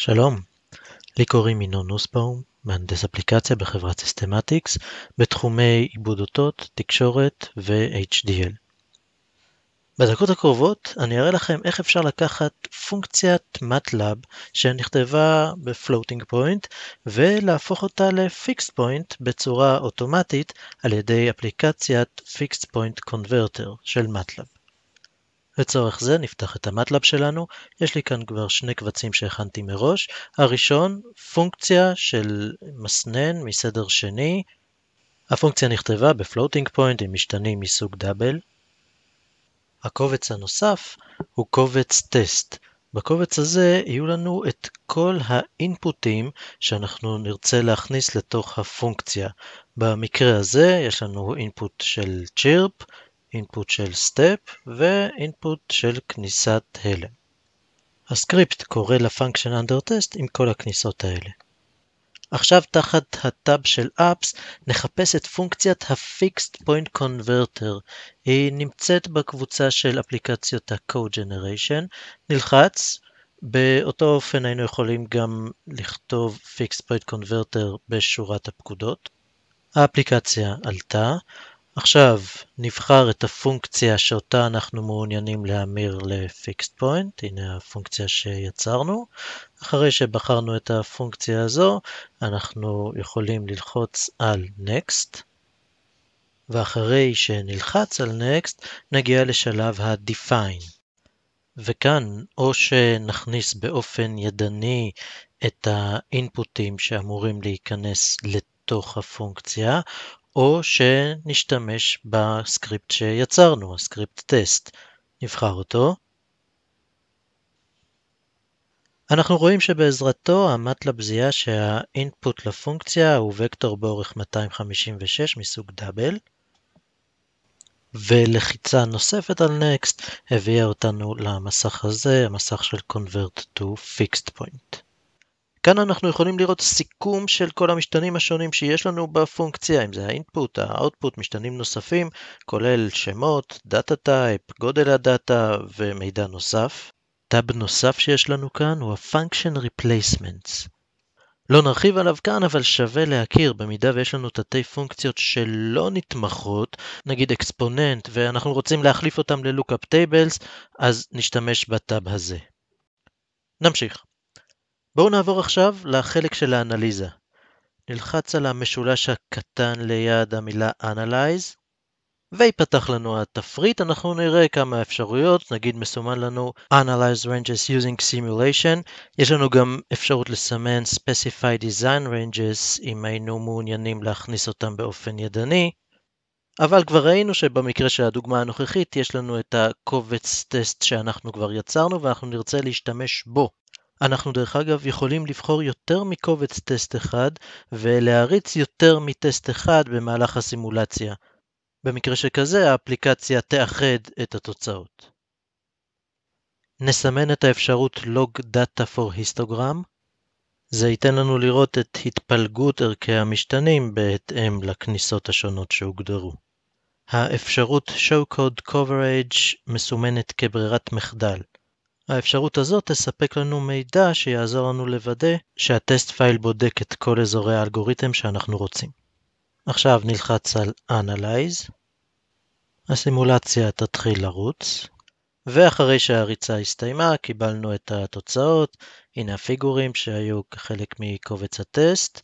שלום, לי קוראים ינון נוסבאום, מהנדס אפליקציה בחברת סיסטמטיקס, בתחומי עיבוד אותות, תקשורת ו-HDL. בדקות הקרובות אני אראה לכם איך אפשר לקחת פונקציית MATLAB שנכתבה ב-floating point ולהפוך אותה ל-fixed point בצורה אוטומטית על ידי אפליקציית fixed point converter של MATLAB. לצורך זה נפתח את המטלאב שלנו, יש לי כאן כבר שני קבצים שהכנתי מראש, הראשון פונקציה של מסנן מסדר שני, הפונקציה נכתבה בפלוטינג פוינט עם משתנים מסוג דאבל. הקובץ הנוסף הוא קובץ טסט. בקובץ הזה יהיו לנו את כל האינפוטים שאנחנו נרצה להכניס לתוך הפונקציה. במקרה הזה יש לנו אינפוט של צ'ירפ, input של step ו-input של כניסת הלם. הסקריפט קורא לפונקשן under test עם כל הכניסות האלה. עכשיו תחת הטאב של apps נחפש את פונקציית ה-fixed point converter. היא נמצאת בקבוצה של אפליקציות ה-code generation. נלחץ, באותו אופן היינו יכולים גם לכתוב fixed point converter בשורת הפקודות. האפליקציה עלתה, עכשיו נבחר את הפונקציה שאותה אנחנו מעוניינים להמיר לפיקסט פוינט, הנה הפונקציה שיצרנו. אחרי שבחרנו את הפונקציה הזו, אנחנו יכולים ללחוץ על Next, ואחרי שנלחץ על Next, נגיע לשלב ה-Define. וכאן או שנכניס באופן ידני את האינפוטים שאמורים להיכנס לתוך הפונקציה, או שנשתמש בסקריפט שיצרנו, הסקריפט טסט. נבחר אותו. אנחנו רואים שבעזרתו המטלב זיהה שהאינפוט לפונקציה הוא וקטור באורך 256 מסוג דאבל, ולחיצה נוספת על Next הביאה אותנו למסך הזה, המסך של Convert to Fixed Point. כאן אנחנו יכולים לראות סיכום של כל המשתנים השונים שיש לנו בפונקציה, אם זה האינפוט, האאוטפוט, משתנים נוספים, כולל שמות, דאטה טייפ, גודל הדאטה ומידע נוסף. טאב נוסף שיש לנו כאן הוא ה-Function Replacements. לא נרחיב עליו כאן, אבל שווה להכיר, במידה ויש לנו תתי פונקציות שלא נתמכות, נגיד אקספוננט, ואנחנו רוצים להחליף אותם ל-Lookup Tables, אז נשתמש בטאב הזה. נמשיך. בואו נעבור עכשיו לחלק של האנליזה. נלחץ על המשולש הקטן ליד המילה Analyze, ויפתח לנו התפריט, אנחנו נראה כמה אפשרויות, נגיד מסומן לנו Analyze Ranges using Simulation, יש לנו גם אפשרות לסמן Specify Design Ranges אם היינו מעוניינים להכניס אותם באופן ידני, אבל כבר ראינו שבמקרה של הדוגמה הנוכחית יש לנו את הקובץ טסט שאנחנו כבר יצרנו ואנחנו נרצה להשתמש בו אנחנו דרך אגב יכולים לבחור יותר מקובץ טסט אחד ולהריץ יותר מטסט אחד במהלך הסימולציה. במקרה שכזה האפליקציה תאחד את התוצאות. נסמן את האפשרות log data for histogram. זה ייתן לנו לראות את התפלגות ערכי המשתנים בהתאם לכניסות השונות שהוגדרו. האפשרות show code coverage מסומנת כברירת מחדל. האפשרות הזאת תספק לנו מידע שיעזור לנו לוודא שהטסט פייל בודק את כל אזורי האלגוריתם שאנחנו רוצים. עכשיו נלחץ על Analyze, הסימולציה תתחיל לרוץ, ואחרי שהריצה הסתיימה קיבלנו את התוצאות, הנה הפיגורים שהיו כחלק מקובץ הטסט.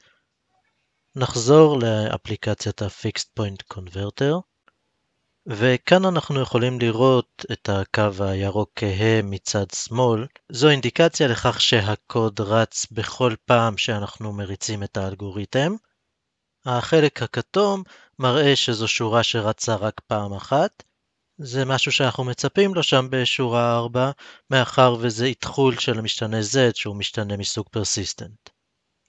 נחזור לאפליקציית ה-Fixed Point Converter, וכאן אנחנו יכולים לראות את הקו הירוק כהה מצד שמאל. זו אינדיקציה לכך שהקוד רץ בכל פעם שאנחנו מריצים את האלגוריתם. החלק הכתום מראה שזו שורה שרצה רק פעם אחת. זה משהו שאנחנו מצפים לו שם בשורה 4, מאחר וזה איתחול של המשתנה Z שהוא משתנה מסוג פרסיסטנט.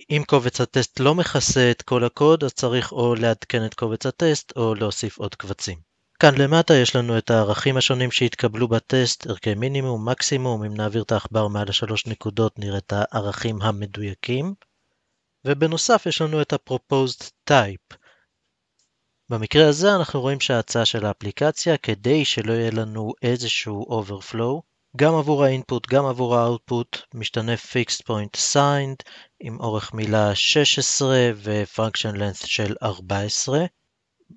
אם קובץ הטסט לא מכסה את כל הקוד, אז צריך או לעדכן את קובץ הטסט או להוסיף עוד קבצים. כאן למטה יש לנו את הערכים השונים שהתקבלו בטסט, ערכי מינימום, מקסימום, אם נעביר את העכבר מעל השלוש נקודות נראה את הערכים המדויקים. ובנוסף יש לנו את ה-proposed type. במקרה הזה אנחנו רואים שההצעה של האפליקציה, כדי שלא יהיה לנו איזשהו overflow, גם עבור ה-input, גם עבור ה-output, משתנה fixed point signed עם אורך מילה 16 ו-function length של 14.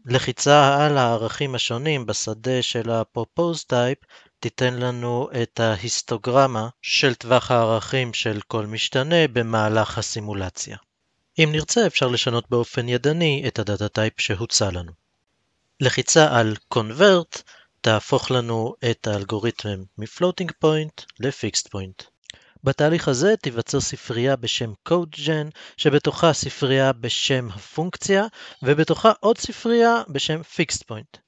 לחיצה על הערכים השונים בשדה של ה-Propose Type תיתן לנו את ההיסטוגרמה של טווח הערכים של כל משתנה במהלך הסימולציה. אם נרצה אפשר לשנות באופן ידני את הדאטה טייפ שהוצע לנו. לחיצה על Convert תהפוך לנו את האלגוריתם מ-Floating Point ל-Fixed Point. בתהליך הזה תיווצר ספרייה בשם CodeGen, שבתוכה ספרייה בשם הפונקציה, ובתוכה עוד ספרייה בשם Fixed Point.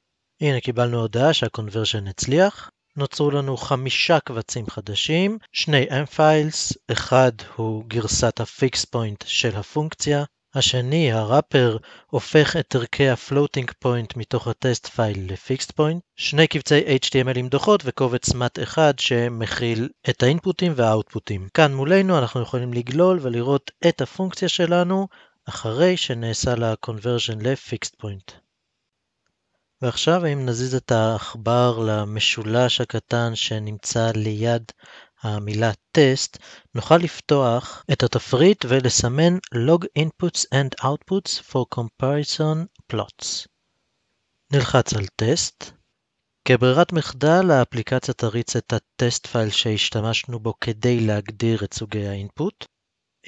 הנה קיבלנו הודעה שהקונברשן הצליח, נוצרו לנו חמישה קבצים חדשים, שני M-Files, אחד הוא גרסת ה fixed Point של הפונקציה, השני, הראפר, הופך את ערכי הפלוטינג פוינט מתוך הטסט פייל לפיקסט פוינט, שני קבצי html עם דוחות וקובץ mat אחד שמכיל את האינפוטים והאוטפוטים. כאן מולנו אנחנו יכולים לגלול ולראות את הפונקציה שלנו אחרי שנעשה לה קונברז'ן לפיקסט פוינט. ועכשיו אם נזיז את העכבר למשולש הקטן שנמצא ליד המילה טסט, נוכל לפתוח את התפריט ולסמן log inputs and outputs for comparison plots. נלחץ על טסט. כברירת מחדל האפליקציה תריץ את הטסט פייל שהשתמשנו בו כדי להגדיר את סוגי האינפוט.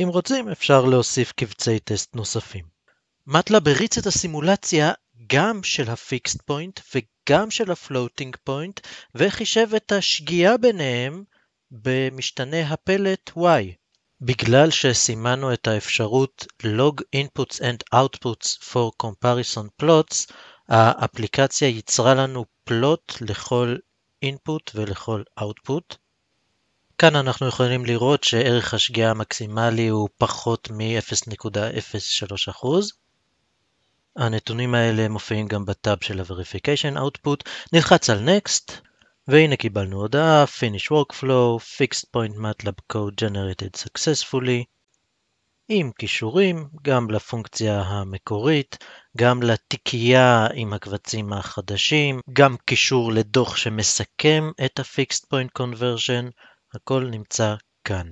אם רוצים אפשר להוסיף קבצי טסט נוספים. מטלה בריץ את הסימולציה גם של ה-fixed point וגם של ה-floating point וחישב את השגיאה ביניהם במשתנה הפלט y. בגלל שסימנו את האפשרות log inputs and outputs for comparison plots, האפליקציה ייצרה לנו פלוט לכל input ולכל output. כאן אנחנו יכולים לראות שערך השגיאה המקסימלי הוא פחות מ-0.03%. הנתונים האלה מופיעים גם בטאב של ה-Verification Output. נלחץ על Next, והנה קיבלנו הודעה Finish Workflow, Fixed Point MATLAB Code Generated Successfully עם קישורים גם לפונקציה המקורית, גם לתיקייה עם הקבצים החדשים, גם קישור לדוח שמסכם את ה-Fixed Point Conversion, הכל נמצא כאן.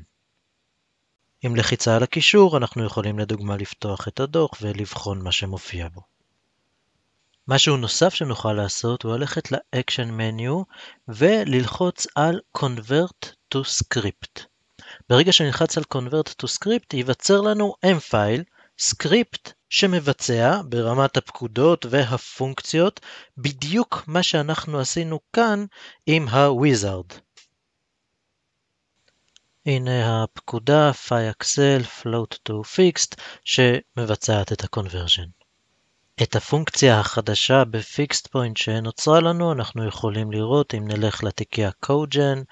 עם לחיצה על הקישור אנחנו יכולים לדוגמה לפתוח את הדוח ולבחון מה שמופיע בו. משהו נוסף שנוכל לעשות הוא ללכת ל-Action Menu וללחוץ על convert to script. ברגע שנלחץ על convert to script ייווצר לנו m file, Script שמבצע ברמת הפקודות והפונקציות בדיוק מה שאנחנו עשינו כאן עם ה-wizard. הנה הפקודה FiXL float to fixed שמבצעת את ה-conversion. את הפונקציה החדשה בפיקסט פוינט שנוצרה לנו אנחנו יכולים לראות אם נלך לתיקייה קוג'ן,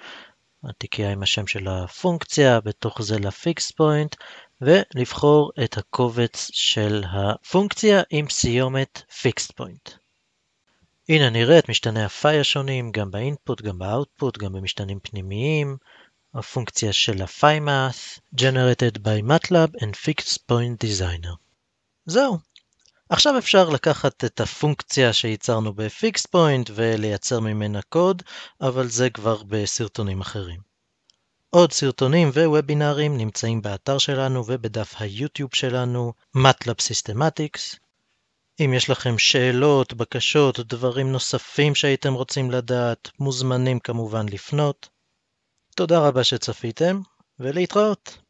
התיקייה עם השם של הפונקציה, בתוך זה לפיקסט פוינט, ולבחור את הקובץ של הפונקציה עם סיומת פיקסט פוינט. הנה נראה את משתני ה השונים, גם באינפוט, גם באאוטפוט, גם במשתנים פנימיים, הפונקציה של ה-PyMath, generated by MATLAB and fixed point designer. זהו, עכשיו אפשר לקחת את הפונקציה שייצרנו בפיקס פוינט ולייצר ממנה קוד, אבל זה כבר בסרטונים אחרים. עוד סרטונים ווובינארים נמצאים באתר שלנו ובדף היוטיוב שלנו, MATLAB Systematics. אם יש לכם שאלות, בקשות, דברים נוספים שהייתם רוצים לדעת, מוזמנים כמובן לפנות. תודה רבה שצפיתם, ולהתראות.